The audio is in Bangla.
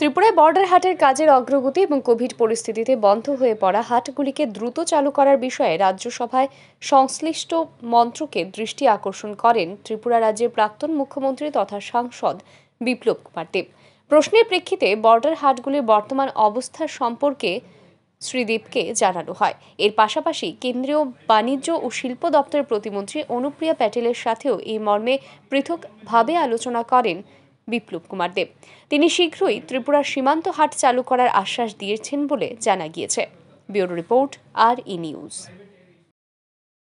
ত্রিপুরায় বর্ডার হাটের কাজের অগ্রগতি এবং কোভিড পরিস্থিতিতে বন্ধ হয়ে পড়া হাটগুলিকে দ্রুত চালু করার বিষয়ে রাজ্যসভায় সংশ্লিষ্ট মন্ত্রকে দৃষ্টি আকর্ষণ করেন ত্রিপুরা রাজ্যের প্রাক্তন মুখ্যমন্ত্রী তথা সাংসদ বিপ্লব কুমার দেব প্রশ্নের প্রেক্ষিতে বর্ডার হাটগুলির বর্তমান অবস্থা সম্পর্কে শ্রীদীপকে জানানো হয় এর পাশাপাশি কেন্দ্রীয় বাণিজ্য ও শিল্প দপ্তরের প্রতিমন্ত্রী অনুপ্রিয়া প্যাটেলের সাথেও এই মর্মে পৃথকভাবে আলোচনা করেন বিপ্লব কুমার দেব তিনি শীঘ্রই ত্রিপুরার সীমান্ত হাট চালু করার আশ্বাস দিয়েছেন বলে জানা গিয়েছে ব্যুরো রিপোর্ট আর ই নিউজ